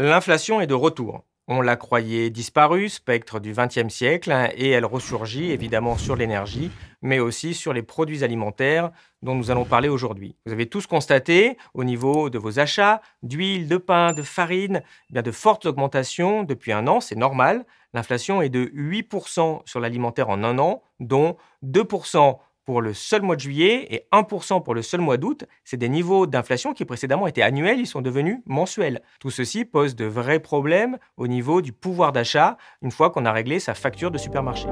L'inflation est de retour. On la croyait disparue, spectre du XXe siècle, hein, et elle ressurgit évidemment sur l'énergie, mais aussi sur les produits alimentaires dont nous allons parler aujourd'hui. Vous avez tous constaté, au niveau de vos achats d'huile, de pain, de farine, eh bien de fortes augmentations depuis un an, c'est normal. L'inflation est de 8% sur l'alimentaire en un an, dont 2% pour le seul mois de juillet et 1% pour le seul mois d'août, c'est des niveaux d'inflation qui précédemment étaient annuels, ils sont devenus mensuels. Tout ceci pose de vrais problèmes au niveau du pouvoir d'achat une fois qu'on a réglé sa facture de supermarché.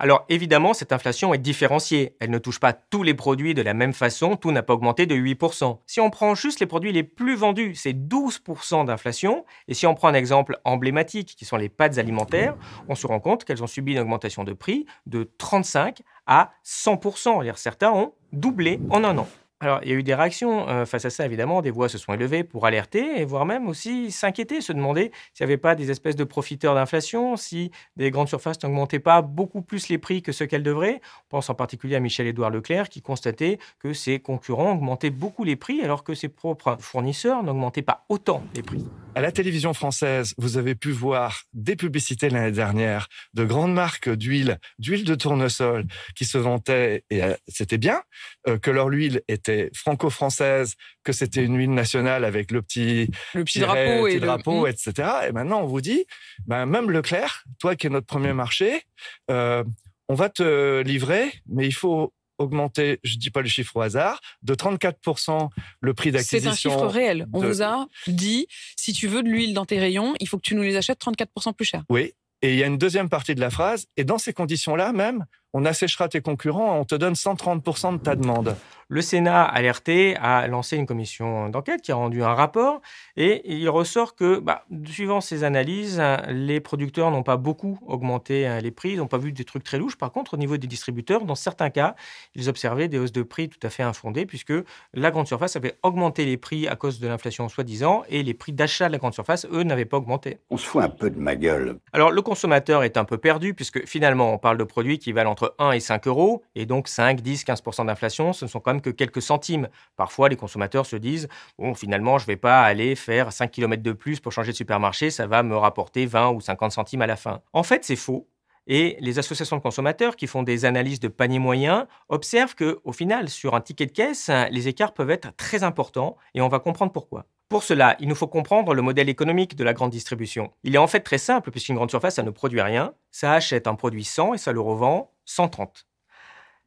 Alors évidemment, cette inflation est différenciée. Elle ne touche pas tous les produits de la même façon, tout n'a pas augmenté de 8%. Si on prend juste les produits les plus vendus, c'est 12% d'inflation. Et si on prend un exemple emblématique, qui sont les pâtes alimentaires, on se rend compte qu'elles ont subi une augmentation de prix de 35 à 100%. Certains ont doublé en un an. Alors, il y a eu des réactions euh, face à ça, évidemment. Des voix se sont élevées pour alerter et voire même aussi s'inquiéter, se demander s'il n'y avait pas des espèces de profiteurs d'inflation, si des grandes surfaces n'augmentaient pas beaucoup plus les prix que ce qu'elles devraient. On pense en particulier à Michel-Édouard Leclerc qui constatait que ses concurrents augmentaient beaucoup les prix alors que ses propres fournisseurs n'augmentaient pas autant les prix. À la télévision française, vous avez pu voir des publicités l'année dernière de grandes marques d'huile, d'huile de tournesol, qui se vantaient, et euh, c'était bien, euh, que leur huile était franco-française, que c'était une huile nationale avec le petit, le petit drapeau, et hmm. etc. Et maintenant, on vous dit, ben, même Leclerc, toi qui es notre premier marché, euh, on va te livrer, mais il faut augmenter, je ne dis pas le chiffre au hasard, de 34% le prix d'acquisition. C'est un chiffre réel. On vous a dit, si tu veux de l'huile dans tes rayons, il faut que tu nous les achètes 34% plus cher. Oui. Et il y a une deuxième partie de la phrase, et dans ces conditions-là même, on asséchera tes concurrents, on te donne 130% de ta demande. Le Sénat alerté a lancé une commission d'enquête qui a rendu un rapport et il ressort que, bah, suivant ces analyses, les producteurs n'ont pas beaucoup augmenté euh, les prix, ils n'ont pas vu des trucs très louches. Par contre, au niveau des distributeurs, dans certains cas, ils observaient des hausses de prix tout à fait infondées puisque la grande surface avait augmenté les prix à cause de l'inflation soi-disant et les prix d'achat de la grande surface, eux, n'avaient pas augmenté. On se fout un peu de ma gueule. Alors le consommateur est un peu perdu puisque finalement on parle de produits qui valent entre 1 et 5 euros, et donc 5, 10, 15 d'inflation, ce ne sont quand même que quelques centimes. Parfois, les consommateurs se disent, bon, finalement, je ne vais pas aller faire 5 km de plus pour changer de supermarché, ça va me rapporter 20 ou 50 centimes à la fin. En fait, c'est faux. Et les associations de consommateurs qui font des analyses de panier moyen observent que, au final, sur un ticket de caisse, les écarts peuvent être très importants et on va comprendre pourquoi. Pour cela, il nous faut comprendre le modèle économique de la grande distribution. Il est en fait très simple puisqu'une grande surface, ça ne produit rien, ça achète un produit sans et ça le revend 130.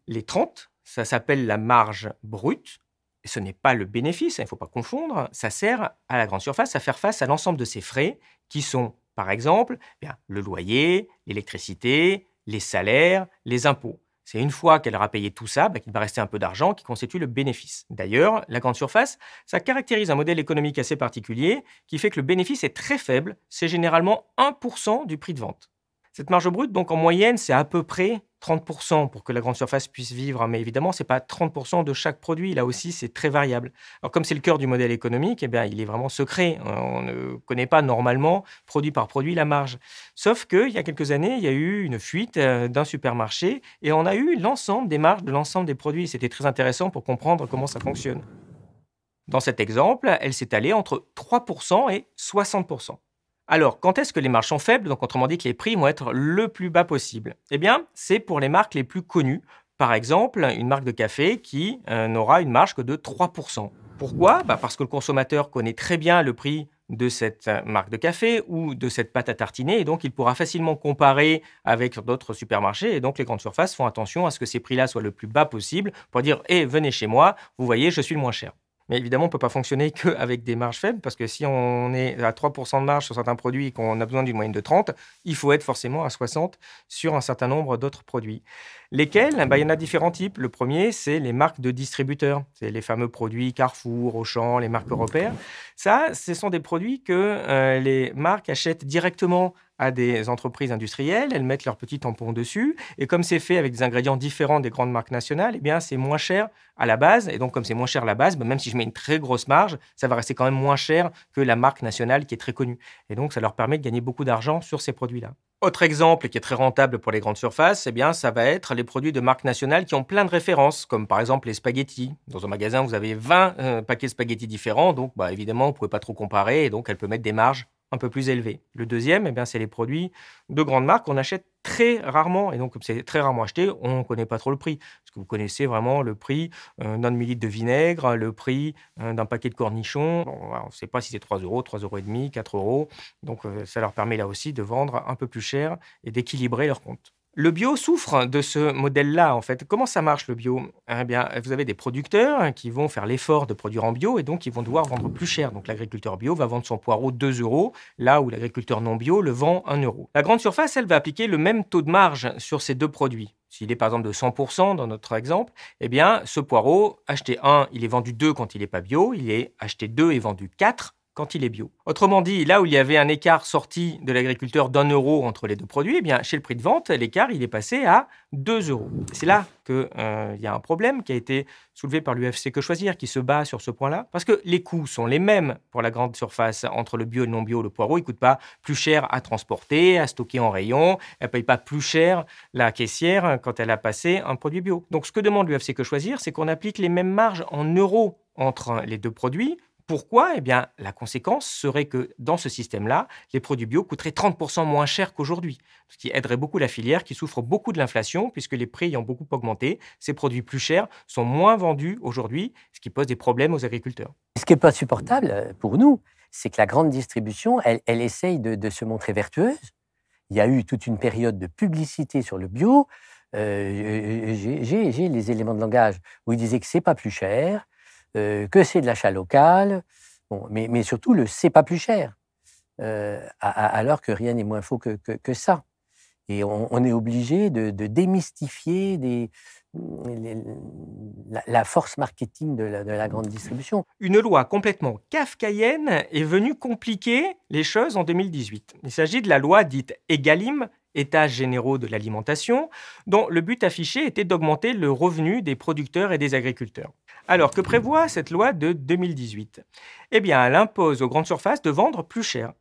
Les 30, ça s'appelle la marge brute. ce n'est pas le bénéfice, hein, il ne faut pas confondre. Ça sert à la grande surface à faire face à l'ensemble de ses frais qui sont, par exemple, eh le loyer, l'électricité, les salaires, les impôts. C'est une fois qu'elle aura payé tout ça bah, qu'il va rester un peu d'argent qui constitue le bénéfice. D'ailleurs, la grande surface, ça caractérise un modèle économique assez particulier qui fait que le bénéfice est très faible, c'est généralement 1% du prix de vente. Cette marge brute, donc en moyenne, c'est à peu près 30% pour que la grande surface puisse vivre, hein. mais évidemment, ce n'est pas 30% de chaque produit. Là aussi, c'est très variable. Alors, comme c'est le cœur du modèle économique, eh bien, il est vraiment secret. On ne connaît pas normalement, produit par produit, la marge. Sauf qu'il y a quelques années, il y a eu une fuite euh, d'un supermarché et on a eu l'ensemble des marges de l'ensemble des produits. C'était très intéressant pour comprendre comment ça fonctionne. Dans cet exemple, elle s'est allée entre 3% et 60%. Alors, quand est-ce que les marges sont faibles Donc, autrement dit, que les prix vont être le plus bas possible Eh bien, c'est pour les marques les plus connues. Par exemple, une marque de café qui euh, n'aura une marge que de 3%. Pourquoi bah, Parce que le consommateur connaît très bien le prix de cette euh, marque de café ou de cette pâte à tartiner et donc il pourra facilement comparer avec d'autres supermarchés et donc les grandes surfaces font attention à ce que ces prix-là soient le plus bas possible pour dire "Eh, venez chez moi, vous voyez, je suis le moins cher." Mais évidemment, on ne peut pas fonctionner qu'avec des marges faibles, parce que si on est à 3% de marge sur certains produits et qu'on a besoin d'une moyenne de 30, il faut être forcément à 60 sur un certain nombre d'autres produits. Lesquels bah, Il y en a différents types. Le premier, c'est les marques de distributeurs. C'est les fameux produits Carrefour, Auchan, les marques européennes. Ça, ce sont des produits que euh, les marques achètent directement à des entreprises industrielles, elles mettent leurs petits tampons dessus, et comme c'est fait avec des ingrédients différents des grandes marques nationales, eh bien c'est moins cher à la base, et donc comme c'est moins cher à la base, bah, même si je mets une très grosse marge, ça va rester quand même moins cher que la marque nationale qui est très connue. Et donc ça leur permet de gagner beaucoup d'argent sur ces produits-là. Autre exemple qui est très rentable pour les grandes surfaces, eh bien, ça va être les produits de marque nationale qui ont plein de références, comme par exemple les spaghettis. Dans un magasin, vous avez 20 euh, paquets de spaghettis différents, donc bah, évidemment, vous ne pouvez pas trop comparer, et donc elle peut mettre des marges un peu plus élevé. Le deuxième, eh bien, c'est les produits de grandes marques qu'on achète très rarement. Et donc, comme c'est très rarement acheté, on ne connaît pas trop le prix. Parce que vous connaissez vraiment le prix euh, d'un demi-litre de vinaigre, le prix euh, d'un paquet de cornichons. on ne sait pas si c'est 3 euros, 3,5 euros et demi, 4 euros. Donc, euh, ça leur permet là aussi de vendre un peu plus cher et d'équilibrer leur compte. Le bio souffre de ce modèle-là, en fait. Comment ça marche le bio Eh bien, vous avez des producteurs qui vont faire l'effort de produire en bio et donc ils vont devoir vendre plus cher. Donc l'agriculteur bio va vendre son poireau 2 euros, là où l'agriculteur non bio le vend 1 euro. La grande surface, elle va appliquer le même taux de marge sur ces deux produits. S'il est par exemple de 100% dans notre exemple, eh bien, ce poireau, acheté 1, il est vendu 2 quand il n'est pas bio, il est acheté 2 et vendu 4 il est bio. Autrement dit, là où il y avait un écart sorti de l'agriculteur d'un euro entre les deux produits, eh bien, chez le prix de vente, l'écart il est passé à 2 euros. C'est là qu'il euh, y a un problème qui a été soulevé par l'UFC Que Choisir, qui se bat sur ce point-là, parce que les coûts sont les mêmes pour la grande surface entre le bio et le non bio. Le poireau, il coûte pas plus cher à transporter, à stocker en rayon, elle paye pas plus cher la caissière quand elle a passé un produit bio. Donc ce que demande l'UFC Que Choisir, c'est qu'on applique les mêmes marges en euros entre les deux produits pourquoi Eh bien, la conséquence serait que dans ce système-là, les produits bio coûteraient 30% moins cher qu'aujourd'hui, ce qui aiderait beaucoup la filière qui souffre beaucoup de l'inflation puisque les prix ayant beaucoup augmenté, ces produits plus chers sont moins vendus aujourd'hui, ce qui pose des problèmes aux agriculteurs. Ce qui n'est pas supportable euh, pour nous, c'est que la grande distribution, elle, elle essaye de, se montrer vertueuse. Il y a eu toute une période de publicité sur le bio. Euh, j'ai les éléments de langage où ils disaient que c'est pas plus cher, euh, que c'est de l'achat local, mais, surtout le c'est pas plus cher, euh, alors que rien n'est moins faux que ça. Et on, est obligé de, démystifier la, force marketing de la, grande distribution. Une loi complètement kafkaïenne est venue compliquer les choses en 2018. Il s'agit de la loi dite EGalim, état généraux de l'alimentation, dont le but affiché était d'augmenter le revenu des producteurs et des agriculteurs. Alors que prévoit cette loi de 2018 Eh bien, elle impose aux grandes surfaces de vendre plus cher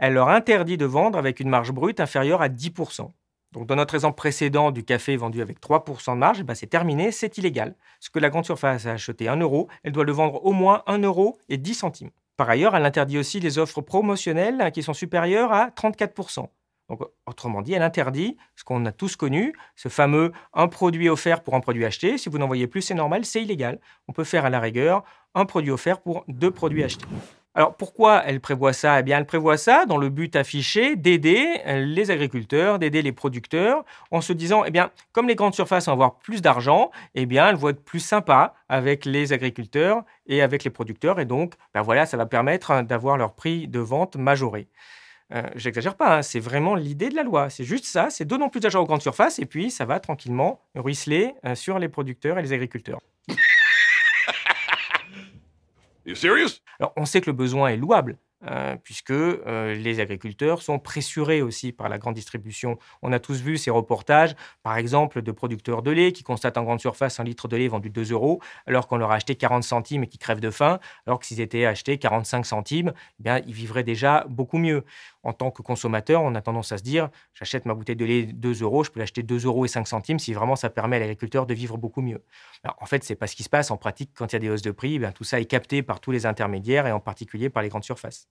elle leur interdit de vendre avec une marge brute inférieure à 10%. Donc dans notre exemple précédent du café vendu avec 3% de marge, eh ben, c'est terminé, c'est illégal. Ce que la grande surface a acheté 1 euro, elle doit le vendre au moins 1 euro et 10 centimes. Par ailleurs, elle interdit aussi les offres promotionnelles hein, qui sont supérieures à 34%. Donc, autrement dit, elle interdit ce qu'on a tous connu, ce fameux un produit offert pour un produit acheté. Si vous n'en voyez plus, c'est normal, c'est illégal. On peut faire à la rigueur un produit offert pour deux produits achetés. Alors pourquoi elle prévoit ça Eh bien, elle prévoit ça dans le but affiché d'aider les agriculteurs, d'aider les producteurs, en se disant, eh bien, comme les grandes surfaces vont avoir plus d'argent, eh bien, elles vont être plus sympas avec les agriculteurs et avec les producteurs, et donc, ben voilà, ça va permettre hein, d'avoir leur prix de vente majoré. Euh, J'exagère pas, hein, c'est vraiment l'idée de la loi. C'est juste ça, c'est donnant plus d'argent aux grandes surfaces, et puis ça va tranquillement ruisseler euh, sur les producteurs et les agriculteurs. Alors, on sait que le besoin est louable, euh, puisque euh, les agriculteurs sont pressurés aussi par la grande distribution. On a tous vu ces reportages, par exemple, de producteurs de lait qui constatent en grande surface un litre de lait vendu 2 euros, alors qu'on leur a acheté 40 centimes et qu'ils crèvent de faim, alors que s'ils étaient achetés 45 centimes, eh ils vivraient déjà beaucoup mieux. En tant que consommateur, on a tendance à se dire, j'achète ma bouteille de lait 2 euros, je peux l'acheter 2 euros et 5 centimes si vraiment ça permet à l'agriculteur de vivre beaucoup mieux. en fait, ce n'est pas ce qui se passe en pratique quand il y a des hausses de prix. Eh tout ça est capté par tous les intermédiaires et en particulier par les grandes surfaces.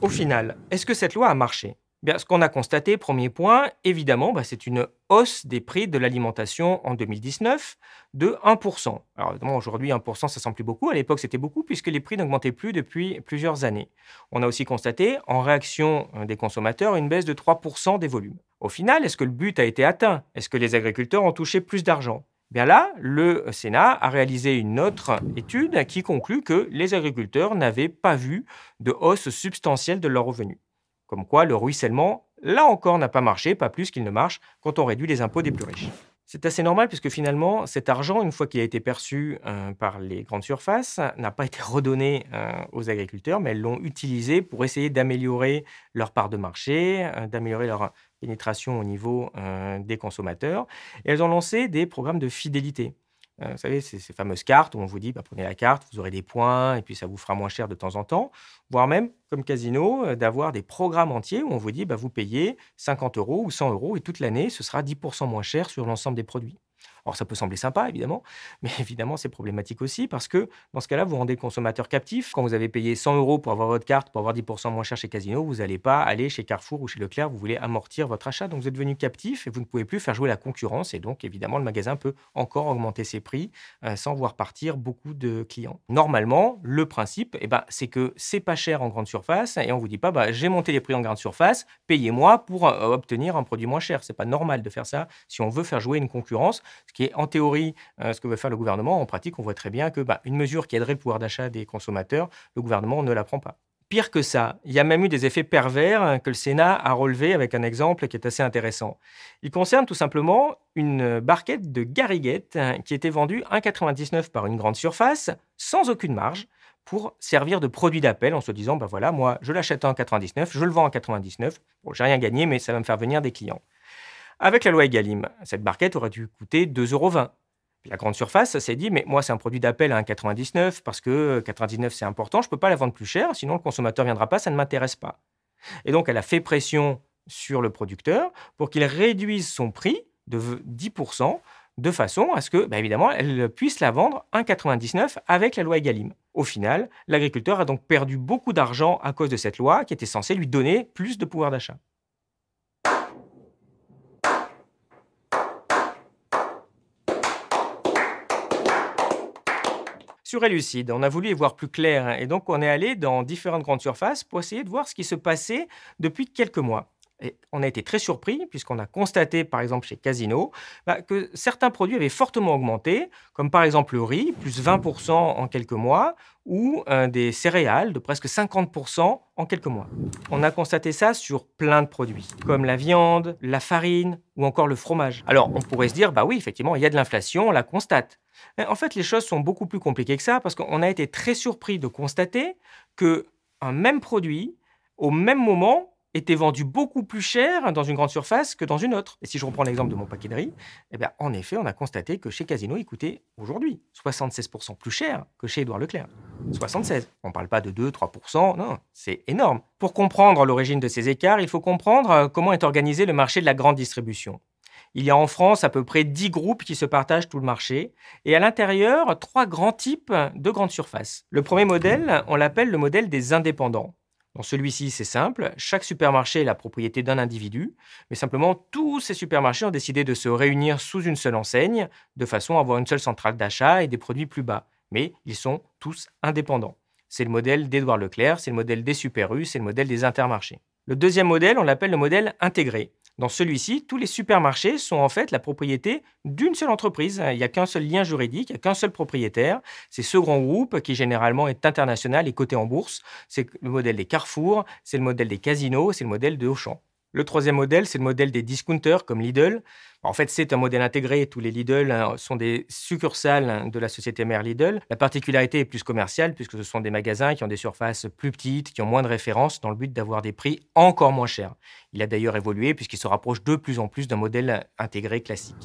Au final, est-ce que cette loi a marché Bien, ce qu'on a constaté, premier point, évidemment, bah, c'est une hausse des prix de l'alimentation en 2019 de 1%. Alors aujourd'hui, 1%, ça semble plus beaucoup. À l'époque, c'était beaucoup puisque les prix n'augmentaient plus depuis plusieurs années. On a aussi constaté, en réaction euh, des consommateurs, une baisse de 3% des volumes. Au final, est-ce que le but a été atteint Est-ce que les agriculteurs ont touché plus d'argent Bien là, le Sénat a réalisé une autre étude qui conclut que les agriculteurs n'avaient pas vu de hausse substantielle de leurs revenus. Comme quoi, le ruissellement, là encore, n'a pas marché, pas plus qu'il ne marche quand on réduit les impôts des plus riches. C'est assez normal puisque finalement, cet argent, une fois qu'il a été perçu euh, par les grandes surfaces, n'a pas été redonné euh, aux agriculteurs, mais elles l'ont utilisé pour essayer d'améliorer leur part de marché, euh, d'améliorer leur pénétration au niveau euh, des consommateurs. elles ont lancé des programmes de fidélité. Euh, vous savez, ces, fameuses cartes où on vous dit, bah, prenez la carte, vous aurez des points, et puis ça vous fera moins cher de temps en temps. Voire même, comme casino, euh, d'avoir des programmes entiers où on vous dit, bah, vous payez 50 euros ou 100 euros, et toute l'année, ce sera 10% moins cher sur l'ensemble des produits. Alors ça peut sembler sympa, évidemment, mais évidemment c'est problématique aussi parce que dans ce cas-là, vous rendez le consommateur captif. Quand vous avez payé 100 euros pour avoir votre carte, pour avoir 10% moins cher chez Casino, vous n'allez pas aller chez Carrefour ou chez Leclerc, vous voulez amortir votre achat, donc vous êtes devenu captif et vous ne pouvez plus faire jouer la concurrence. Et donc évidemment, le magasin peut encore augmenter ses prix euh, sans voir partir beaucoup de clients. Normalement, le principe, eh ben, c'est que c'est pas cher en grande surface et on vous dit pas, bah, j'ai monté les prix en grande surface, payez-moi pour euh, obtenir un produit moins cher. C'est pas normal de faire ça si on veut faire jouer une concurrence. Ce qui et en théorie euh, ce que veut faire le gouvernement. En pratique, on voit très bien que bah, une mesure qui aiderait le pouvoir d'achat des consommateurs, le gouvernement ne la prend pas. Pire que ça, il y a même eu des effets pervers hein, que le Sénat a relevés avec un exemple qui est assez intéressant. Il concerne tout simplement une barquette de Garriguette hein, qui était vendue 1,99 par une grande surface, sans aucune marge, pour servir de produit d'appel en se disant, ben voilà, moi je l'achète en 99, je le vends en 99, j'ai rien gagné, mais ça va me faire venir des clients. Avec la loi Egalim, cette barquette aurait dû coûter 2,20 euros. La grande surface s'est dit, mais moi c'est un produit d'appel à 1,99 parce que 99 euh, c'est important, je ne peux pas la vendre plus cher, sinon le consommateur ne viendra pas, ça ne m'intéresse pas. Et donc elle a fait pression sur le producteur pour qu'il réduise son prix de 10% de façon à ce que, bah, évidemment, elle puisse la vendre 1,99 avec la loi Egalim. Au final, l'agriculteur a donc perdu beaucoup d'argent à cause de cette loi qui était censée lui donner plus de pouvoir d'achat. sur On a voulu y voir plus clair hein. et donc on est allé dans différentes grandes surfaces pour essayer de voir ce qui se passait depuis quelques mois on a été très surpris, puisqu'on a constaté, par exemple, chez Casino, bah, que certains produits avaient fortement augmenté, comme par exemple le riz, plus 20% en quelques mois, ou euh, des céréales de presque 50% en quelques mois. On a constaté ça sur plein de produits, comme la viande, la farine ou encore le fromage. Alors, on pourrait se dire, bah oui, effectivement, il y a de l'inflation, on la constate. Mais en fait, les choses sont beaucoup plus compliquées que ça, parce qu'on a été très surpris de constater que un même produit, au même moment, était vendu beaucoup plus cher dans une grande surface que dans une autre. Et si je reprends l'exemple de mon paquet de riz, eh bien, en effet, on a constaté que chez Casino, il coûtait aujourd'hui 76% plus cher que chez Édouard Leclerc. 76. On ne parle pas de 2-3%, non, c'est énorme. Pour comprendre l'origine de ces écarts, il faut comprendre euh, comment est organisé le marché de la grande distribution. Il y a en France à peu près 10 groupes qui se partagent tout le marché et à l'intérieur, trois grands types de grandes surfaces. Le premier modèle, on l'appelle le modèle des indépendants. Dans celui-ci, c'est simple, chaque supermarché est la propriété d'un individu, mais simplement tous ces supermarchés ont décidé de se réunir sous une seule enseigne, de façon à avoir une seule centrale d'achat et des produits plus bas. Mais ils sont tous indépendants. C'est le modèle d'Édouard Leclerc, c'est le modèle des Super U, c'est le modèle des Intermarchés. Le deuxième modèle, on l'appelle le modèle intégré. Dans celui-ci, tous les supermarchés sont en fait la propriété d'une seule entreprise. Il n'y a qu'un seul lien juridique, il n'y a qu'un seul propriétaire. C'est ce grand groupe qui généralement est international et coté en bourse. C'est le modèle des Carrefour, c'est le modèle des casinos, c'est le modèle de Auchan. Le troisième modèle, c'est le modèle des discounters comme Lidl. En fait, c'est un modèle intégré. Tous les Lidl hein, sont des succursales hein, de la société mère Lidl. La particularité est plus commerciale, puisque ce sont des magasins qui ont des surfaces plus petites, qui ont moins de références, dans le but d'avoir des prix encore moins chers. Il a d'ailleurs évolué, puisqu'il se rapproche de plus en plus d'un modèle intégré classique.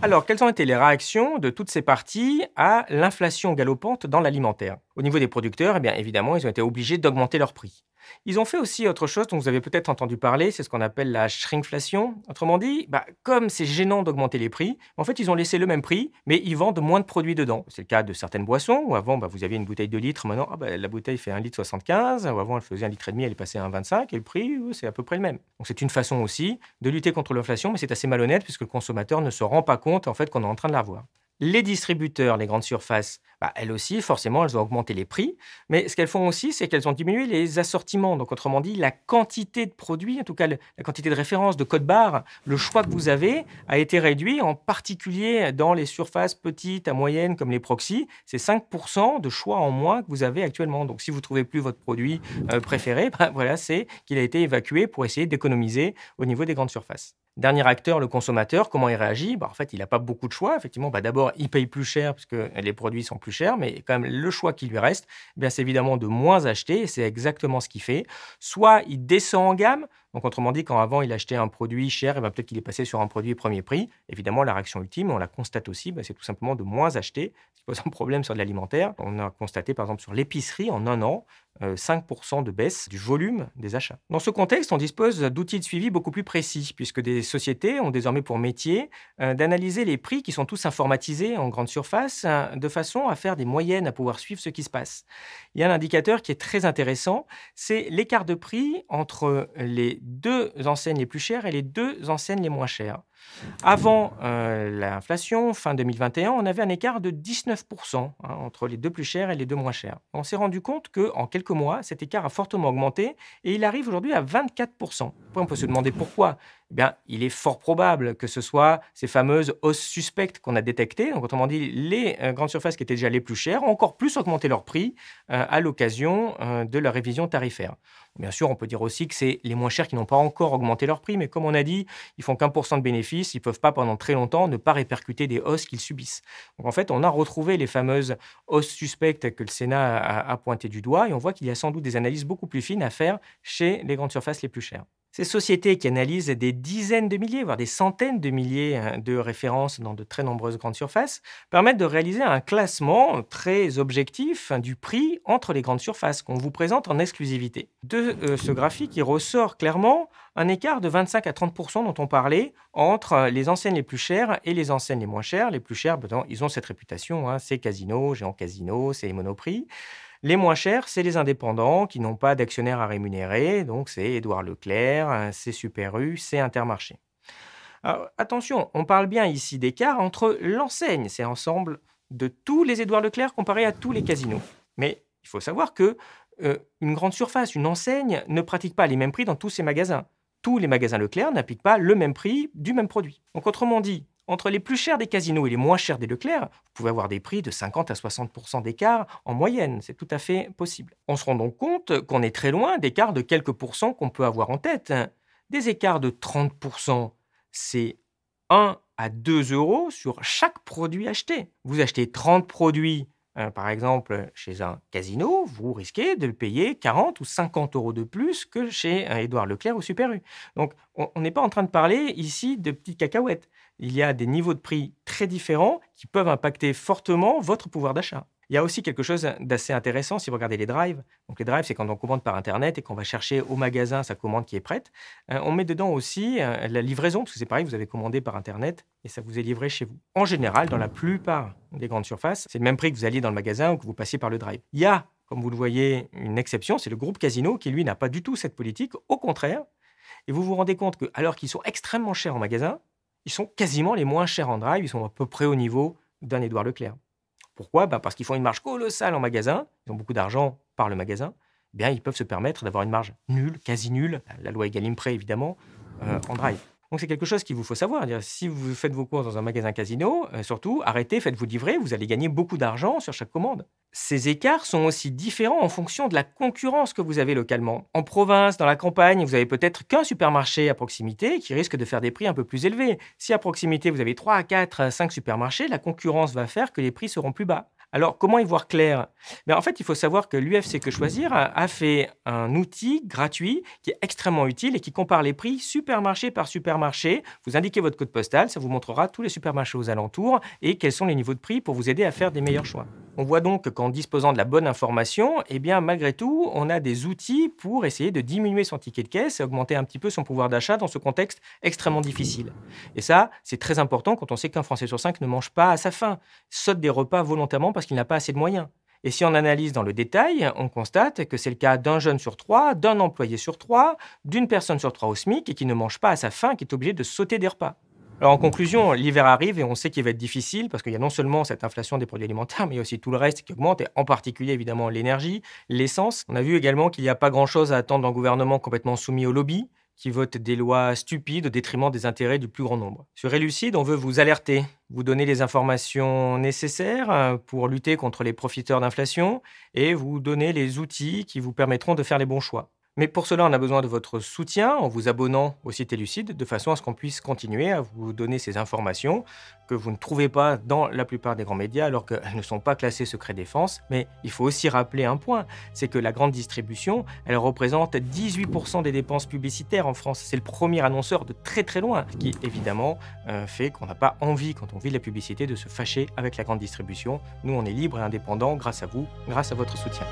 Alors, quelles ont été les réactions de toutes ces parties à l'inflation galopante dans l'alimentaire Au niveau des producteurs, eh bien évidemment, ils ont été obligés d'augmenter leurs prix. Ils ont fait aussi autre chose dont vous avez peut-être entendu parler, c'est ce qu'on appelle la shrinkflation. Autrement dit, bah, comme c'est gênant d'augmenter les prix, en fait, ils ont laissé le même prix, mais ils vendent moins de produits dedans. C'est le cas de certaines boissons, où avant, bah, vous aviez une bouteille de litre, maintenant, ah, bah, la bouteille fait 1,75 litre, ou avant, elle faisait 1,5 litre, elle est passée à 1,25, et le prix, euh, c'est à peu près le même. Donc c'est une façon aussi de lutter contre l'inflation, mais c'est assez malhonnête, puisque le consommateur ne se rend pas compte, en fait, qu'on est en train de la voir. Les distributeurs, les grandes surfaces, bah, elles aussi, forcément, elles ont augmenté les prix. Mais ce qu'elles font aussi, c'est qu'elles ont diminué les assortiments. Donc, autrement dit, la quantité de produits, en tout cas la quantité de références, de codes barres, le choix que vous avez a été réduit, en particulier dans les surfaces petites à moyennes comme les proxys. C'est 5% de choix en moins que vous avez actuellement. Donc, si vous ne trouvez plus votre produit euh, préféré, bah, voilà, c'est qu'il a été évacué pour essayer d'économiser au niveau des grandes surfaces. Dernier acteur, le consommateur, comment il réagit bah, En fait, il n'a pas beaucoup de choix. Effectivement, bah, d'abord, il paye plus cher parce que les produits sont plus chers, mais quand même, le choix qui lui reste, eh c'est évidemment de moins acheter, et c'est exactement ce qu'il fait. Soit il descend en gamme, donc autrement dit, quand avant il achetait un produit cher, eh ben, peut-être qu'il est passé sur un produit premier prix. Évidemment, la réaction ultime, on la constate aussi, bah, c'est tout simplement de moins acheter, ce qui pose un problème sur de l'alimentaire. On a constaté, par exemple, sur l'épicerie, en un an, 5% euh, de baisse du volume des achats. Dans ce contexte, on dispose d'outils de suivi beaucoup plus précis, puisque des sociétés ont désormais pour métier euh, d'analyser les prix qui sont tous informatisés en grande surface, euh, de façon à faire des moyennes, à pouvoir suivre ce qui se passe. Il y a un indicateur qui est très intéressant, c'est l'écart de prix entre les deux enseignes les plus chères et les deux enseignes les moins chères. Avant euh, l'inflation, fin 2021, on avait un écart de 19% hein, entre les deux plus chers et les deux moins chers. On s'est rendu compte qu'en quelques mois, cet écart a fortement augmenté et il arrive aujourd'hui à 24%. on peut se demander pourquoi eh bien, il est fort probable que ce soit ces fameuses hausses suspectes qu'on a détectées. Donc, autrement dit, les euh, grandes surfaces qui étaient déjà les plus chères ont encore plus augmenté leur prix euh, à l'occasion euh, de la révision tarifaire. Bien sûr, on peut dire aussi que c'est les moins chers qui n'ont pas encore augmenté leur prix, mais comme on a dit, ils font qu'un pour cent de bénéfices, ils ne peuvent pas pendant très longtemps ne pas répercuter des hausses qu'ils subissent. Donc en fait, on a retrouvé les fameuses hausses suspectes que le Sénat a, a pointées du doigt, et on voit qu'il y a sans doute des analyses beaucoup plus fines à faire chez les grandes surfaces les plus chères. Ces sociétés qui analysent des dizaines de milliers, voire des centaines de milliers hein, de références dans de très nombreuses grandes surfaces, permettent de réaliser un classement très objectif du prix entre les grandes surfaces qu'on vous présente en exclusivité. De euh, ce graphique, il ressort clairement un écart de 25 à 30 dont on parlait entre euh, les enseignes les plus chères et les enseignes les moins chères. Les plus chères, ben, ils ont cette réputation, hein, c'est Casino, Géant Casino, c'est Monoprix. Les moins chers, c'est les indépendants qui n'ont pas d'actionnaires à rémunérer, donc c'est Édouard Leclerc, hein, c'est Super U, c'est Intermarché. attention, on parle bien ici d'écart entre l'enseigne, c'est ensemble de tous les Édouard Leclerc comparé à tous les casinos. Mais il faut savoir que euh, une grande surface, une enseigne, ne pratique pas les mêmes prix dans tous ses magasins. Tous les magasins Leclerc n'appliquent pas le même prix du même produit. Donc autrement dit, entre les plus chers des casinos et les moins chers des Leclerc, vous pouvez avoir des prix de 50 à 60 d'écart en moyenne, c'est tout à fait possible. On se rend donc compte qu'on est très loin d'écart de quelques pourcents qu'on peut avoir en tête. Des écarts de 30 c'est 1 à 2 euros sur chaque produit acheté. Vous achetez 30 produits euh, par exemple, chez un casino, vous risquez de payer 40 ou 50 euros de plus que chez un Édouard Leclerc ou Super U. Donc, on n'est pas en train de parler ici de petites cacahuètes. Il y a des niveaux de prix très différents qui peuvent impacter fortement votre pouvoir d'achat. Il y a aussi quelque chose d'assez intéressant si vous regardez les drives. Donc les drives, c'est quand on commande par Internet et qu'on va chercher au magasin sa commande qui est prête. Euh, on met dedans aussi euh, la livraison, parce que c'est pareil, vous avez commandé par Internet et ça vous est livré chez vous. En général, dans la plupart des grandes surfaces, c'est le même prix que vous alliez dans le magasin ou que vous passiez par le drive. Il y a, comme vous le voyez, une exception, c'est le groupe Casino qui, lui, n'a pas du tout cette politique. Au contraire, et vous vous rendez compte que, alors qu'ils sont extrêmement chers en magasin, ils sont quasiment les moins chers en drive, ils sont à peu près au niveau d'un Édouard Leclerc. Pourquoi ben, Parce qu'ils font une marge colossale en magasin, ils ont beaucoup d'argent par le magasin, eh bien ils peuvent se permettre d'avoir une marge nulle, quasi nulle, la loi Egalim prêt évidemment, euh, en drive. Donc c'est quelque chose qu'il vous faut savoir. Si vous faites vos courses dans un magasin casino, euh, surtout, arrêtez, faites-vous livrer, vous allez gagner beaucoup d'argent sur chaque commande. Ces écarts sont aussi différents en fonction de la concurrence que vous avez localement. En province, dans la campagne, vous avez peut-être qu'un supermarché à proximité qui risque de faire des prix un peu plus élevés. Si à proximité, vous avez 3 à 4 5 supermarchés, la concurrence va faire que les prix seront plus bas. Alors, comment y voir clair ben, En fait, il faut savoir que l'UFC Que Choisir a, fait un outil gratuit qui est extrêmement utile et qui compare les prix supermarché par supermarché. Vous indiquez votre code postal, ça vous montrera tous les supermarchés aux alentours et quels sont les niveaux de prix pour vous aider à faire des meilleurs choix. On voit donc qu'en disposant de la bonne information, eh bien, malgré tout, on a des outils pour essayer de diminuer son ticket de caisse et augmenter un petit peu son pouvoir d'achat dans ce contexte extrêmement difficile. Et ça, c'est très important quand on sait qu'un Français sur cinq ne mange pas à sa faim, saute des repas volontairement parce qu'il n'a pas assez de moyens. Et si on analyse dans le détail, on constate que c'est le cas d'un jeune sur trois, d'un employé sur trois, d'une personne sur trois au SMIC et qui ne mange pas à sa faim, qui est obligé de sauter des repas. Alors en conclusion, l'hiver arrive et on sait qu'il va être difficile parce qu'il y a non seulement cette inflation des produits alimentaires, mais aussi tout le reste qui augmente, et en particulier évidemment l'énergie, l'essence. On a vu également qu'il n'y a pas grand-chose à attendre d'un gouvernement complètement soumis au lobby, qui votent des lois stupides au détriment des intérêts du plus grand nombre. Sur Elucide, on veut vous alerter, vous donner les informations nécessaires euh, pour lutter contre les profiteurs d'inflation et vous donner les outils qui vous permettront de faire les bons choix. Mais pour cela, on a besoin de votre soutien en vous abonnant au site Lucide, de façon à ce qu'on puisse continuer à vous donner ces informations que vous ne trouvez pas dans la plupart des grands médias, alors qu'elles ne sont pas classées secret défense. Mais il faut aussi rappeler un point, c'est que la grande distribution, elle représente 18% des dépenses publicitaires en France. C'est le premier annonceur de très très loin, ce qui évidemment euh, fait qu'on n'a pas envie, quand on vit la publicité, de se fâcher avec la grande distribution. Nous, on est libre et indépendant grâce à vous, grâce à votre soutien.